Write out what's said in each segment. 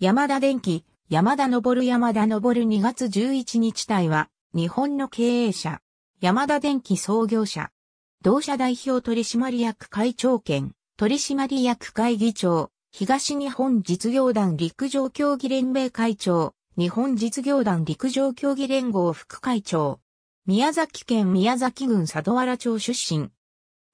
山田電機、山田昇山田昇2月11日隊は、日本の経営者、山田電機創業者、同社代表取締役会長兼、取締役会議長、東日本実業団陸上競技連盟会長、日本実業団陸上競技連合副会長、宮崎県宮崎郡佐渡原町出身、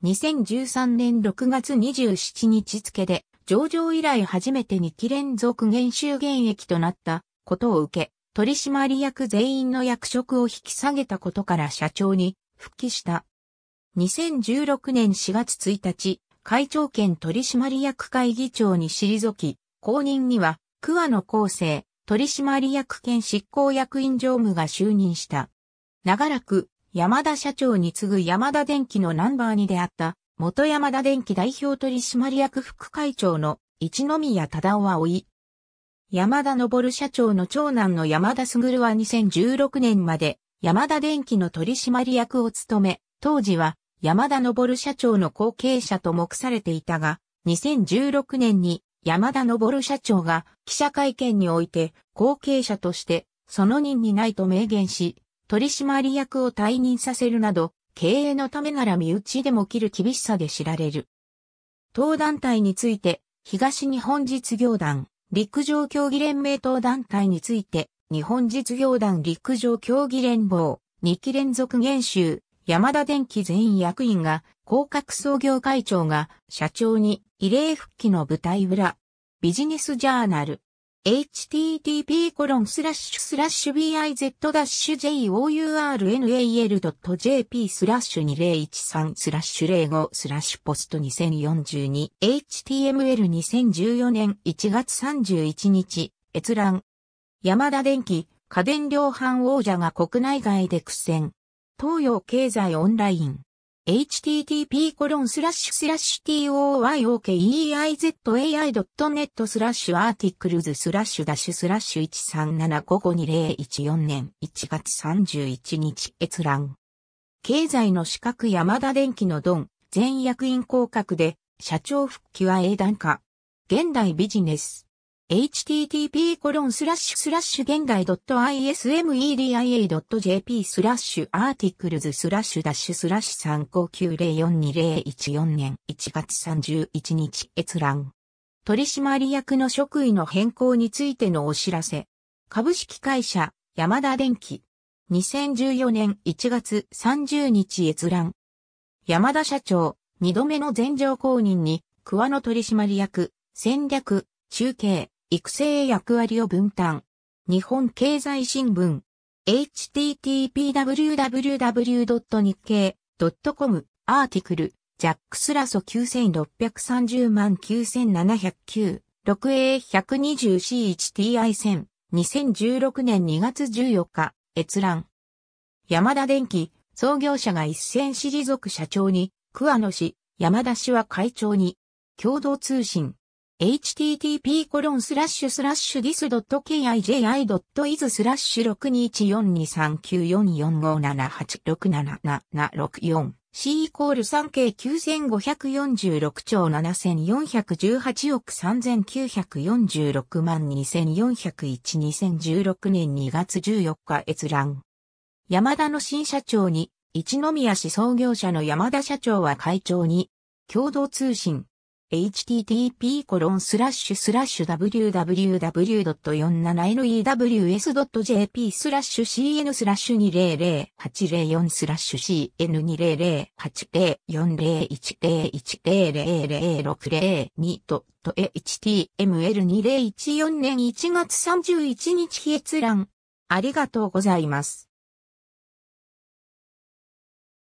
2013年6月27日付で、上場以来初めて2期連続減収減益となったことを受け、取締役全員の役職を引き下げたことから社長に復帰した。2016年4月1日、会長兼取締役会議長に退き、後任には桑野厚生取締役兼執行役員常務が就任した。長らく山田社長に次ぐ山田電機のナンバー2であった元山田電機代表取締役副会長の一宮忠夫は老い。山田昇社長の長男の山田卓は2016年まで山田電機の取締役を務め、当時は山田昇社長の後継者と目されていたが、2016年に山田昇社長が記者会見において後継者としてその任にないと明言し、取締役を退任させるなど経営のためなら身内でも切る厳しさで知られる。当団体について、東日本実業団、陸上競技連盟党団体について、日本実業団陸上競技連合、2期連続減収、山田電機全員役員が、広角創業会長が、社長に、異例復帰の舞台裏、ビジネスジャーナル、http://biz-journal.jp スラッシュ2013スラッシュ05スラッシュポスト 2042html2014 年1月31日閲覧山田電機家電量販王者が国内外で苦戦東洋経済オンライン http toyokeizai.net スラッシュアーティクルズスラッシュダッシュスラッシュ137552014年1月31日閲覧。経済の資格山田電機のドン、全役員降格で、社長復帰は英断化。現代ビジネス。http コロンスラッシュスラッシュ現代 .ismedia.jp スラッシュアーティクルズスラッシュダッシュスラッシュ359042014年1月31日閲覧。取締役の職位の変更についてのお知らせ。株式会社、山田電機。2014年1月30日閲覧。山田社長、2度目の全上公認に、桑野取締役、戦略、中継。育成役割を分担。日本経済新聞。http://www. 日経 .com アーティクル、ジャックスラソ9630万9709、6A120C1TI1000、2016年2月14日、閲覧。山田電機、創業者が一線持く社長に、桑野氏、山田氏は会長に、共同通信。http dis.kiji.is 62423944578677764 C イコール 3K9546 兆7418億3946万2401 2016年2月14日閲覧。山田の新社長に、一宮市創業者の山田社長は会長に、共同通信、http://www.47news.jp スラッシュ cn スラッシュ2 0 0 8 0 4スラッシュ c n 2 0 0 8 0 4 0 1 0 1 0 0 0 6 0 2と html2014 年1月31日日閲覧。ありがとうございます。